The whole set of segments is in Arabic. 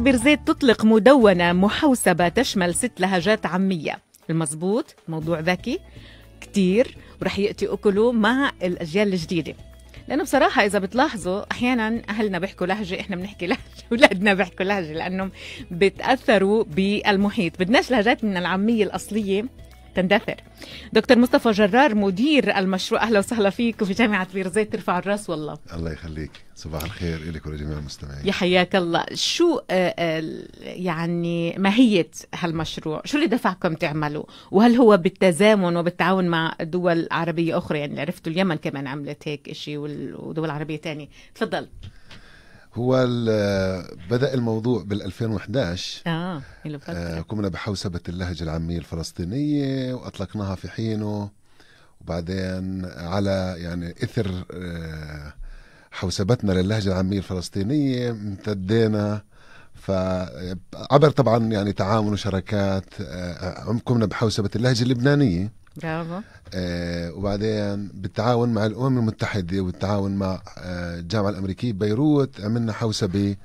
بيرزيت تطلق مدونة محوسبة تشمل ست لهجات عامية المزبوط موضوع ذكي كتير ورح يأتي أكله مع الأجيال الجديدة لأنه بصراحة إذا بتلاحظوا أحيانا أهلنا بيحكوا لهجة إحنا بنحكي لهجة أولادنا بيحكوا لهجة لأنهم بتأثروا بالمحيط بدناش لهجاتنا العامية الأصلية تندثر دكتور مصطفى جرار مدير المشروع اهلا وسهلا فيك في جامعه بيرزيت ترفع الراس والله الله يخليك صباح الخير لك ولجميع المستمعين يا حياك الله شو آه، آه، يعني ماهيه هالمشروع شو اللي دفعكم تعملوا وهل هو بالتزامن وبالتعاون مع دول عربيه اخرى يعني عرفتوا اليمن كمان عملت هيك شيء ودول عربيه تانية تفضل هو بدا الموضوع بال 2011 اه آه قمنا بحوسبه اللهجه العاميه الفلسطينيه واطلقناها في حينه وبعدين على يعني اثر آه حوسبتنا للهجه العاميه الفلسطينيه امتدينا فعبر طبعا يعني تعاون وشراكات آه، آه، قمنا بحوسبه اللهجه اللبنانيه برافو آه وبعدين بالتعاون مع الامم المتحده والتعاون مع آه الجامعه الامريكيه ببيروت عملنا حوسبه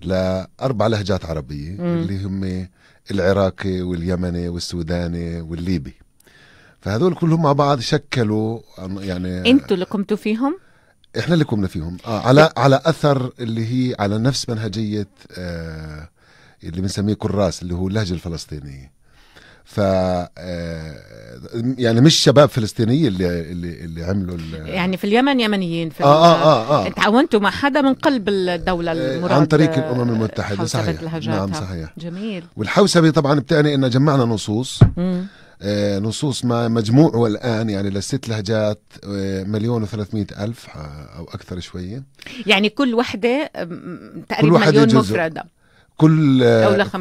لاربع لهجات عربيه مم. اللي هم العراقي واليمني والسوداني والليبي فهذول كلهم مع بعض شكلوا يعني انتوا اللي قمتوا فيهم؟ احنا اللي قمنا فيهم آه على على اثر اللي هي على نفس منهجيه آه اللي بنسميه كراس اللي هو اللهجه الفلسطينيه ف آه، يعني مش شباب فلسطينيه اللي اللي, اللي عملوا يعني في اليمن يمنيين في آه آه آه آه. تعاونتوا مع حدا من قلب الدوله آه، المراد عن طريق الامم المتحده صحيح نعم صحيح جميل والحوسبه طبعا بتعني ان جمعنا نصوص آه، نصوص ما مجموع الآن يعني للست لهجات مليون و ألف أو أكثر شوية يعني كل وحدة تقريبا كل مليون مفردة كل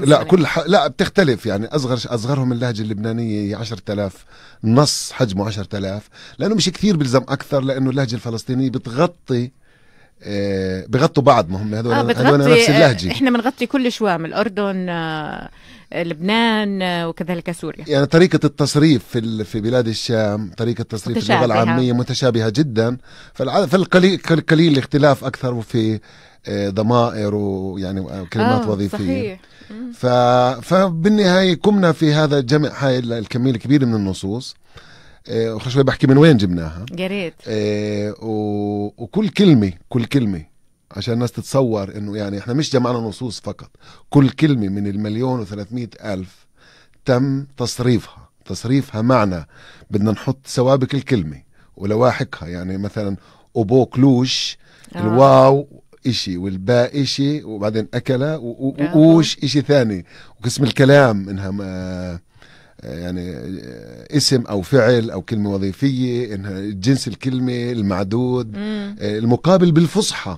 لا كل ح... لا بتختلف يعني اصغر اصغرهم اللهجه اللبنانيه هي 10000 نص حجمه 10000 لانه مش كثير بيلزم اكثر لانه اللهجه الفلسطينيه بتغطي آه بغطوا بعض ما هم هذول آه هذول نفس آه، اللهجه احنا بنغطي كل شوام الاردن آه, آه، لبنان آه، وكذلك سوريا يعني طريقة التصريف في في بلاد الشام طريقة تصريف اللغة العامية متشابهة جدا فالقليل الاختلاف أكثر في ضمائر ويعني كلمات آه وظيفيه صحيح. ف... فبالنهايه قمنا في هذا جمع هاي الكميه الكبيره من النصوص آه، وخل شوي بحكي من وين جبناها يا ريت آه، و... وكل كلمه كل كلمه عشان الناس تتصور انه يعني احنا مش جمعنا نصوص فقط كل كلمه من المليون و الف تم تصريفها تصريفها معنى بدنا نحط سوابق الكلمه ولواحقها يعني مثلا ابو كلوش آه. الواو إشي والباء إشي وبعدين أكلة وأوش إشي ثاني وقسم الكلام إنها يعني اسم او فعل او كلمه وظيفيه انها جنس الكلمه المعدود مم. المقابل بالفصحى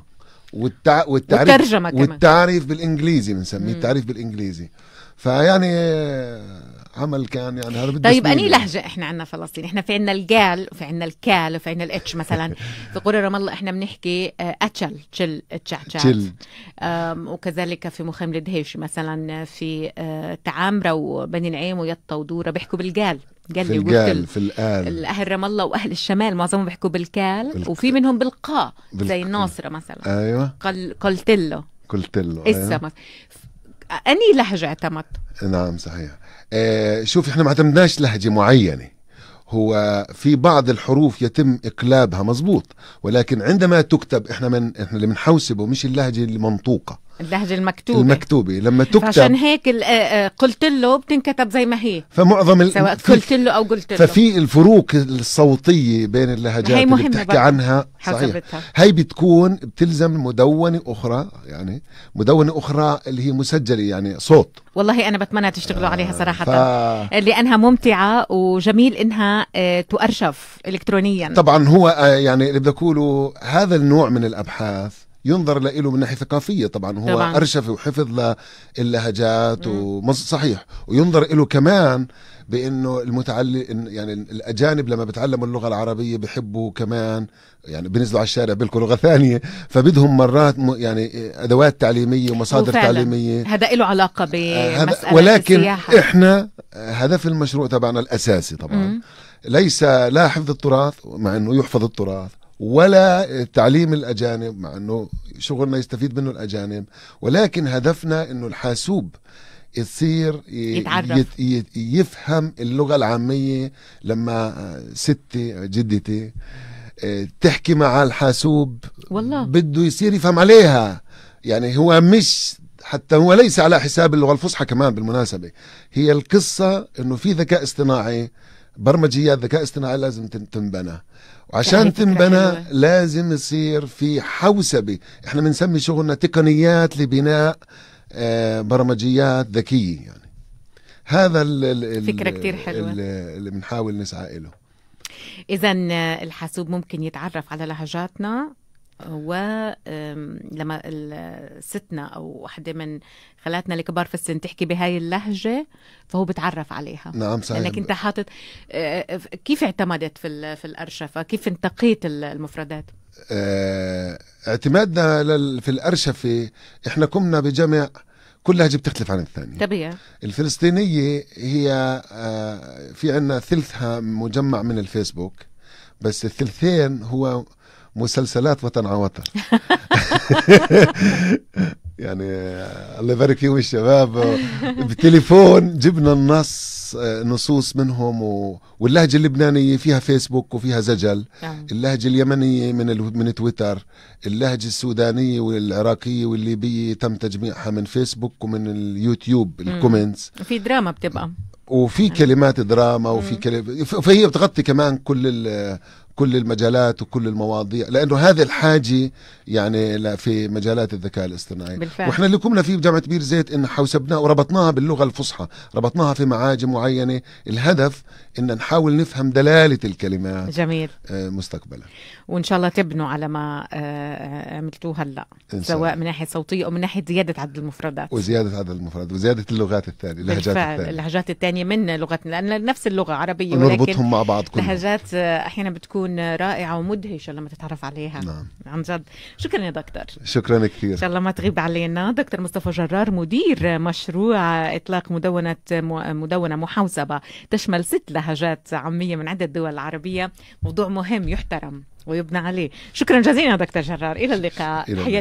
والتع... والتعريف والترجمة كمان. والتعريف بالانجليزي بنسميه التعريف بالانجليزي فيعني عمل كان يعني هذا بده طيب اني لهجه احنا عندنا فلسطين احنا في عندنا الجال وفي عندنا الكال وفي عندنا الاتش مثلا في قرى رام الله احنا بنحكي آه، اتشل تشل تشل وكذلك في مخيم الدهيش مثلا في آه، تعامره وبني نعيم ويطا ودوره بيحكوا بالجال قال في القال في الآل أهل رام الله وأهل الشمال معظمهم بيحكوا بالكال بالك... وفي منهم بالقاء بالك... زي الناصرة مثلا أيوة قل... قلت له أيوة. مثلا أني لهجة اعتمدت نعم صحيح آه شوف احنا ما اعتمدناش لهجة معينة هو في بعض الحروف يتم اقلابها مزبوط ولكن عندما تكتب احنا من احنا اللي بنحوسبه مش اللهجه المنطوقه اللهجة المكتوبة المكتوبة لما تكتب عشان هيك آه، آه، قلت له بتنكتب زي ما هي فمعظم ال... سواء قلت له أو قلت له ففي الفروق الصوتية بين اللهجات هي مهمة اللي بتحكي عنها صحيح هي بتكون بتلزم مدونة أخرى يعني مدونة أخرى اللي هي مسجلة يعني صوت والله أنا بتمنى تشتغلوا آه عليها صراحة ف... لأنها ممتعة وجميل إنها آه، تؤرشف إلكترونيا طبعا هو يعني اللي بدي أقوله هذا النوع من الأبحاث ينظر له من ناحيه ثقافيه طبعا هو طبعاً. ارشف وحفظ للهجات صحيح وينظر له كمان بانه المتعلم يعني الاجانب لما بتعلموا اللغه العربيه بحبوا كمان يعني بينزلوا على الشارع بيلكوا لغه ثانيه فبدهم مرات يعني ادوات تعليميه ومصادر وفعلا. تعليميه هذا له علاقه آه، بمساله ولكن السياحة. احنا هدف آه، المشروع تبعنا الاساسي طبعا مم. ليس لا حفظ التراث مع انه يحفظ التراث ولا تعليم الأجانب مع أنه شغلنا يستفيد منه الأجانب ولكن هدفنا أنه الحاسوب يصير يتعرف. يفهم اللغة العامية لما ستي جدتي آه، تحكي مع الحاسوب والله بده يصير يفهم عليها يعني هو مش حتى هو ليس على حساب اللغة الفصحى كمان بالمناسبة هي القصة انه في ذكاء اصطناعي برمجيات ذكاء اصطناعي لازم تنبنى وعشان تنبنى لازم يصير في حوسبه احنا بنسمي شغلنا تقنيات لبناء آه، برمجيات ذكيه يعني هذا ال فكره كثير حلوه اللي بنحاول نسعى له اذا آه، الحاسوب ممكن يتعرف على لهجاتنا ولما ستنا او وحده من خالاتنا الكبار في السن تحكي بهاي اللهجه فهو بتعرف عليها نعم صحيح لانك انت حاطط آه، آه، كيف اعتمدت في في الارشفه كيف انتقيت المفردات اه اعتمادنا في الارشفه احنا قمنا بجمع كل لهجه بتختلف عن الثانيه طبيعي الفلسطينيه هي آه، في عندنا ثلثها مجمع من الفيسبوك بس الثلثين هو مسلسلات وطن عوطر يعني الله يبارك فيهم الشباب بتليفون جبنا النص نصوص منهم و... واللهجه اللبنانيه فيها فيسبوك وفيها زجل نعم. اللهجه اليمنيه من ال... من تويتر اللهجه السودانيه والعراقيه والليبيه تم تجميعها من فيسبوك ومن اليوتيوب الكومنتس في دراما بتبقى وفي نعم. كلمات دراما وفي كلمات فهي بتغطي كمان كل ال... كل المجالات وكل المواضيع لانه هذه الحاجه يعني في مجالات الذكاء الاصطناعي بالفعل. واحنا اللي قمنا فيه بجامعه بير زيت ان حوسبناه وربطناها باللغه الفصحى ربطناها في معاجم معينه الهدف ان نحاول نفهم دلاله الكلمات جميل آه، مستقبلا وان شاء الله تبنوا على ما آه، آه، عملتوه هلا سواء من ناحيه صوتيه او من ناحيه زياده عدد المفردات وزياده عدد المفردات وزياده اللغات الثانيه اللهجات بالفعل. الثانيه اللهجات الثانيه من لغتنا لان نفس اللغه عربيه ولكن نربطهم مع بعض كلهم لهجات احيانا بتكون بتكون رائعه ومدهشه لما تتعرف عليها نعم. عن جد شكرا يا دكتور شكرا كثير ان شاء الله ما تغيب علينا دكتور مصطفى جرار مدير مشروع اطلاق مدونه مدونه محوسبة تشمل ست لهجات عاميه من عده دول العربيه موضوع مهم يحترم ويبنى عليه شكرا جزيلا دكتور جرار الى اللقاء إلى